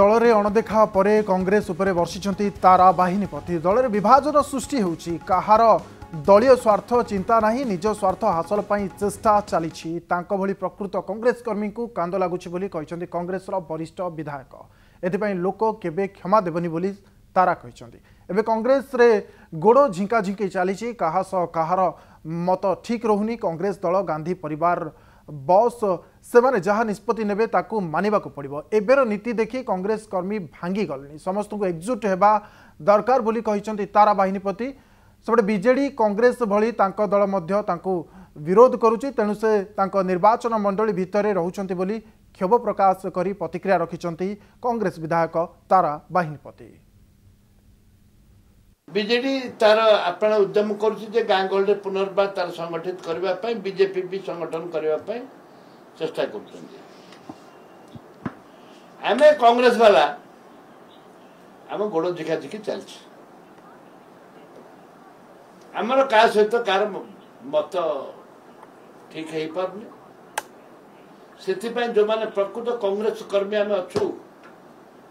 দলরে অণদেখা পরে কংগ্রেস উপরে বর্ষিছেন তারা বাহিনী বাহিনীপতি দলের বিভাজন সৃষ্টি হচ্ছে কাহার দলীয় স্বার্থ চিন্তা না নিজ স্বার্থ হাসল পাই চেষ্টা চালিছি তাঁক ভি প্রকৃত কংগ্রেস কর্মী কান্দ লাগুছে বলে কংগ্রেসর বরিষ্ঠ বিধায়ক এথিপাই লোক কেবে ক্ষমা দেবনি বলে তারা কিন্তু এবে কংগ্রেসে গোড় ঝিঙ্কা ঝিঙ্কি চালছে কাহ সহ কাহার মত ঠিক রহুনি কংগ্রেস দল গান্ধী পরিবার ବସ୍ ସେମାନେ ଯାହା ନିଷ୍ପତ୍ତି ନେବେ ତାକୁ ମାନିବାକୁ ପଡ଼ିବ ଏବେର ନୀତି ଦେଖି କଂଗ୍ରେସ କର୍ମୀ ଭାଙ୍ଗିଗଲେଣି ସମସ୍ତଙ୍କୁ ଏକଜୁଟ୍ ହେବା ଦରକାର ବୋଲି କହିଛନ୍ତି ତାରା ବାହିନୀ ପ୍ରତି ସେପଟେ ବିଜେଡ଼ି କଂଗ୍ରେସ ଭଳି ତାଙ୍କ ଦଳ ମଧ୍ୟ ତାଙ୍କୁ ବିରୋଧ କରୁଛି ତେଣୁ ସେ ତାଙ୍କ ନିର୍ବାଚନ ମଣ୍ଡଳୀ ଭିତରେ ରହୁଛନ୍ତି ବୋଲି କ୍ଷୋଭ ପ୍ରକାଶ କରି ପ୍ରତିକ୍ରିୟା ରଖିଛନ୍ତି କଂଗ୍ରେସ ବିଧାୟକ ତାରା ବିଜେଡି ତାର ଆପଣ ଉଦ୍ୟମ କରୁଛି ଯେ ଗାଁ ଗହଳିରେ ପୁନର୍ବାର ତାର ସଂଗଠିତ କରିବା ପାଇଁ ବିଜେପି ବି ସଂଗଠନ କରିବା ପାଇଁ ଚେଷ୍ଟା କରୁଛନ୍ତି ଆମେ କଂଗ୍ରେସ ବାଲା ଆମ ଗୋଡ଼ ଝିକା ଝିକି ଚାଲିଛି ଆମର କାହା ସହିତ କାହାର ମତ ଠିକ ହେଇପାରୁନି ସେଥିପାଇଁ ଯେଉଁମାନେ ପ୍ରକୃତ କଂଗ୍ରେସ କର୍ମୀ ଆମେ ଅଛୁ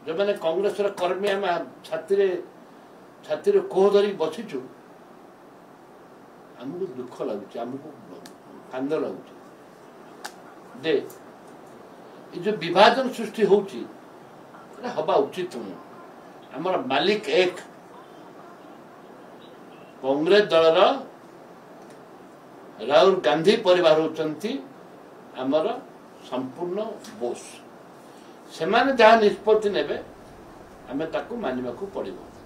ଯେଉଁମାନେ କଂଗ୍ରେସର କର୍ମୀ ଆମେ ଛାତିରେ ଛାତିରେ କୋହ ଧରିକି ବସିଛୁ ଆମକୁ ଦୁଃଖ ଲାଗୁଛି ଆମକୁ କାନ୍ଦ ଲାଗୁଛି ଯେ ଏ ଯେଉଁ ବିଭାଜନ ସୃଷ୍ଟି ହେଉଛି ଏଇଟା ହବା ଉଚିତ ନୁହେଁ ଆମର ମାଲିକ ଏକ କଂଗ୍ରେସ ଦଳର ରାହୁଲ ଗାନ୍ଧୀ ପରିବାର ହେଉଛନ୍ତି ଆମର ସମ୍ପୂର୍ଣ୍ଣ ବୋଷ ସେମାନେ ଯାହା ନିଷ୍ପତ୍ତି ନେବେ ଆମେ ତାକୁ ମାନିବାକୁ ପଡ଼ିବ